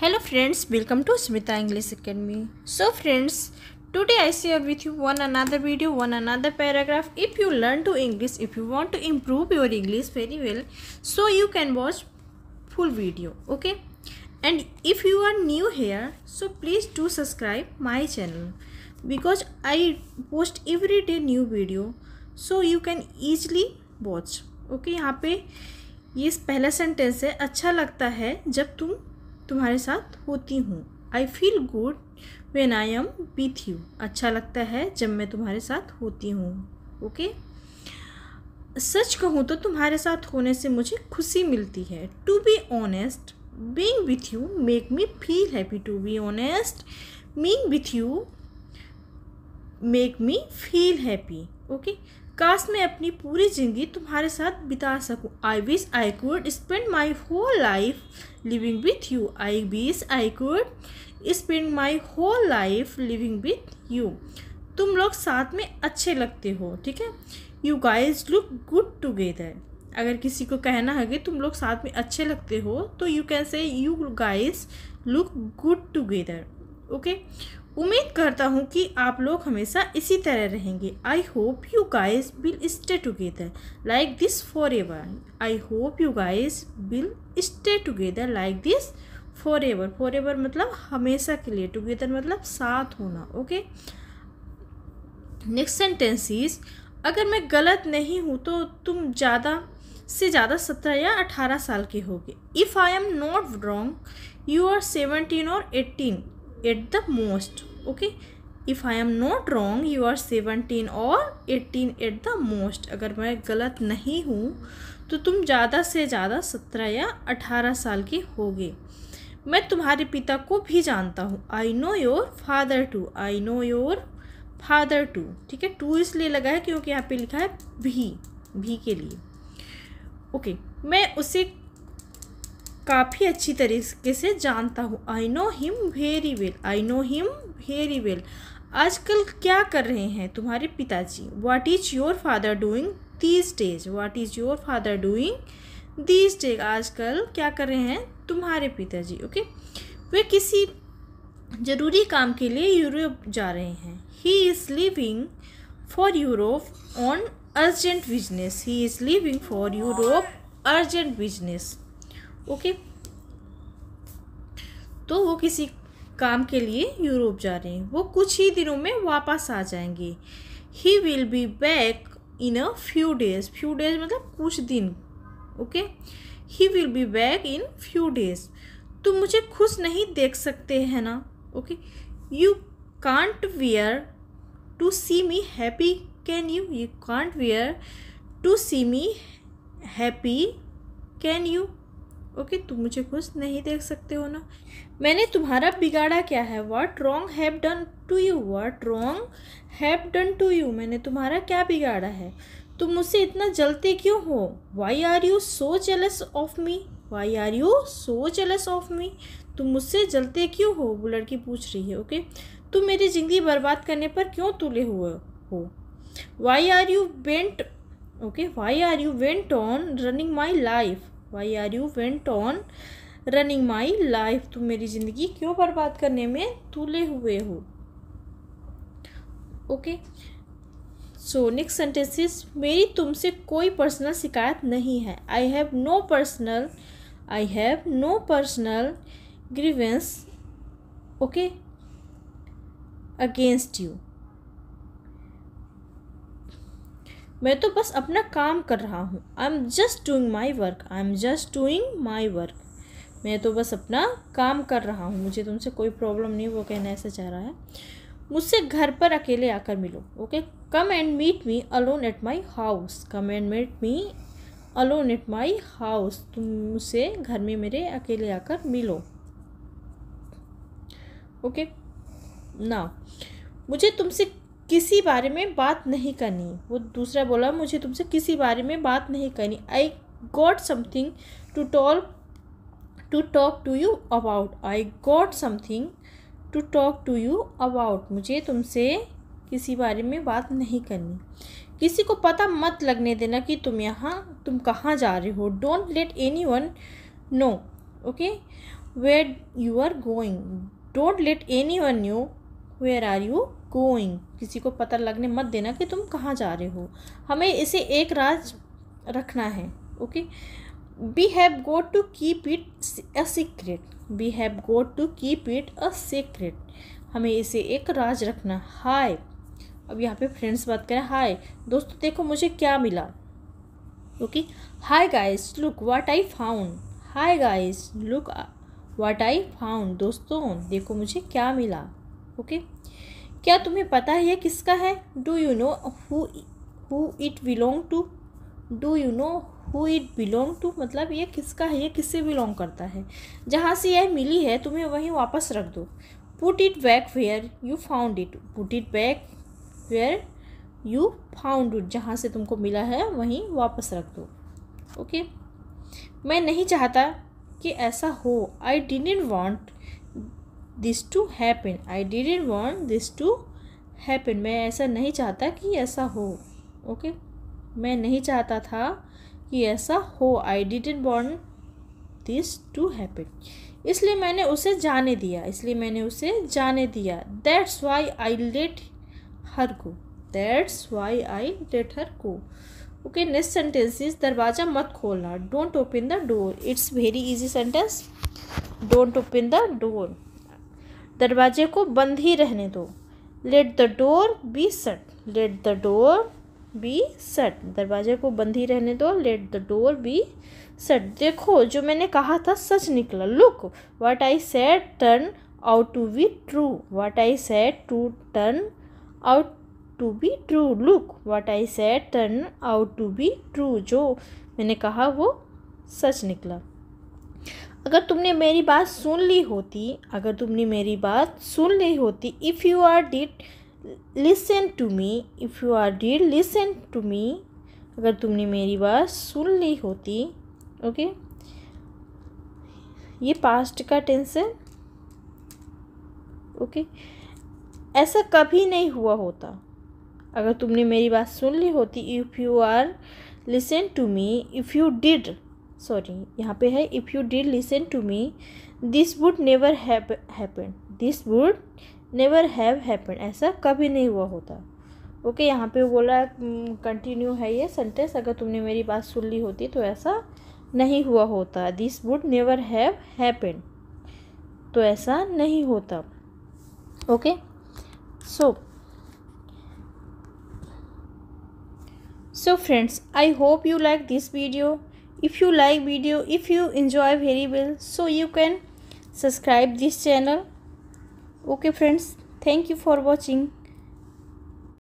Hello friends welcome to Smita English academy so friends today I share with you one another video one another paragraph if you learn to English if you want to improve your English very well so you can watch full video okay and if you are new here so please to subscribe my channel because I post every day new video so you can easily watch okay यहाँ पे ये पहला sentence है अच्छा लगता है जब तुम तुम्हारे साथ होती हूँ I feel good when I am with you अच्छा लगता है जब मैं तुम्हारे साथ होती हूँ ओके सच कहूँ तो तुम्हारे साथ होने से मुझे खुशी मिलती है to be honest being with you make me feel happy to be honest being with you make me feel happy okay काश मैं अपनी पूरी ज़िंदगी तुम्हारे साथ बिता सकूं I wish I could spend my whole life living with you I wish I could spend my whole life living with you तुम लोग साथ में अच्छे लगते हो ठीक है you guys look good together अगर किसी को कहना है कि तुम लोग साथ में अच्छे लगते हो तो you can say you guys look good together okay उम्मीद करता हूँ कि आप लोग हमेशा इसी तरह रहेंगे I hope you guys will stay together like this forever I hope you guys will stay together like this forever forever मतलब हमेशा के लिए टुगेदर मतलब साथ होना ओके नेक्स्ट सेंटेंस इज अगर मैं गलत नहीं हूँ तो तुम ज़्यादा से ज़्यादा सत्रह या अठारह साल के होगे if I am not wrong you are seventeen or eighteen at the most okay if I am not wrong you are seventeen or eighteen at the most अगर मैं गलत नहीं हूँ तो तुम ज़्यादा से ज़्यादा सत्रह या अठारह साल के होगे मैं तुम्हारे पिता को भी जानता हूँ I know your father too I know your father too ठीक है टू इसलिए लगा है क्योंकि यहाँ पे लिखा है भी भी के लिए ओके okay, मैं उसे काफ़ी अच्छी तरीके से जानता हूँ I know him very well I know him very well आजकल क्या कर रहे हैं तुम्हारे पिताजी what is your father doing these days what is your father doing these days आजकल क्या कर रहे हैं तुम्हारे पिताजी ओके वे किसी ज़रूरी काम के लिए यूरोप जा रहे हैं he is living for Europe on urgent business he is living for Europe urgent business okay तो वो किसी काम के लिए यूरोप जा रहे हैं वो कुछ ही दिनों में वापस आ जाएंगे he will be back in a few days few days मतलब कुछ दिन okay he will be back in few days तुम मुझे खुश नहीं देख सकते हैं ना okay you can't bear to see me happy can you you can't bear to see me happy can you okay तुम मुझे खुश नहीं देख सकते हो ना मैंने तुम्हारा बिगाड़ा क्या है what wrong have done to you what wrong have done to you मैंने तुम्हारा क्या बिगाड़ा है तुम मुझसे इतना जलते क्यों हो why are you so jealous of me why are you so jealous of me तुम मुझसे जलते क्यों हो वो लड़की पूछ रही है ओके तुम मेरी ज़िंदगी बर्बाद करने पर क्यों तुले हुए हो why are you bent okay why are you bent on ruining my life why are you bent on ruining my life तुम मेरी ज़िंदगी क्यों बर्बाद करने में तुले हुए हो okay so next sentence is मेरी तुमसे कोई पर्सनल शिकायत नहीं है I have no personal I have no personal grievance okay against you मैं तो बस अपना काम कर रहा हूँ I am just doing my work I am just doing my work मैं तो बस अपना काम कर रहा हूँ मुझे तुमसे कोई प्रॉब्लम नहीं वो कहना ऐसा चाह रहा है मुझसे घर पर अकेले आकर मिलो okay come and meet me alone at my house come and meet me alone at my house तुम मुझसे घर में मेरे अकेले आकर मिलो ओके ना मुझे तुमसे किसी बारे में बात नहीं करनी वो दूसरा बोला मुझे तुमसे किसी बारे में बात नहीं करनी I got something to talk to talk to you about I got something to talk to you about मुझे तुमसे किसी बारे में बात नहीं करनी किसी को पता मत लगने देना कि तुम यहाँ तुम कहाँ जा रहे हो don't let anyone know okay where you are going don't let anyone you where are you going किसी को पता लगने मत देना कि तुम कहाँ जा रहे हो हमें इसे एक राज रखना है okay we have got to keep it a secret we have got to keep it a secret हमें इसे एक राज रखना हाय अब यहाँ पे फ्रेंड्स बात करें हाय दोस्तों देखो मुझे क्या मिला okay hi guys look what I found hi guys look what I found दोस्तों देखो मुझे क्या मिला ओके okay? क्या तुम्हें पता है यह किसका है do you know who it belong to do you know who it belong to मतलब ये किसका है ये किससे बिलोंग करता है जहाँ से यह मिली है तुम्हें वहीं वापस रख दो put it back where you found it put it back where you found it जहाँ से तुमको मिला है वहीं वापस रख दो ओके okay? मैं नहीं चाहता कि ऐसा हो I didn't want this to happen I in want this to happen मैं ऐसा नहीं चाहता कि ऐसा हो ओके okay? मैं नहीं चाहता था कि ऐसा हो I in want this to happen इसलिए मैंने उसे जाने दिया इसलिए मैंने उसे जाने दिया that's why I let her को that's why I let her को ओके नेक्स्ट सेंटेंस इज दरवाज़ा मत खोलना don't open the door it's very easy sentence don't open the door दरवाजे को बंद ही रहने दो let the door be shut let the door be shut दरवाजे को बंद ही रहने दो लेट द डोर बी सट देखो जो मैंने कहा था सच निकला look what I said turn out to be true what I said to turn out to be true look what I said turn out to be true जो मैंने कहा वो सच निकला अगर तुमने मेरी बात सुन ली होती अगर तुमने मेरी बात सुन ली होती if you are did listen to me if you are did listen to me अगर तुमने मेरी बात सुन ली होती ओके ये पास्ट का टेंस है ओके ऐसा कभी नहीं हुआ होता अगर तुमने मेरी बात सुन ली होती if you are listen to me if you did sorry यहाँ पे है if you did listen to me this would never happen this would never have happen ऐसा कभी नहीं हुआ होता ओके okay, यहाँ पे बोला कंटिन्यू हम्म, है ये सेंटेंस अगर तुमने मेरी बात सुन ली होती तो ऐसा नहीं हुआ होता this would never have happen तो ऐसा नहीं होता okay so so friends I hope you like this video if you like video if you enjoy very well so you can subscribe this channel okay friends thank you for watching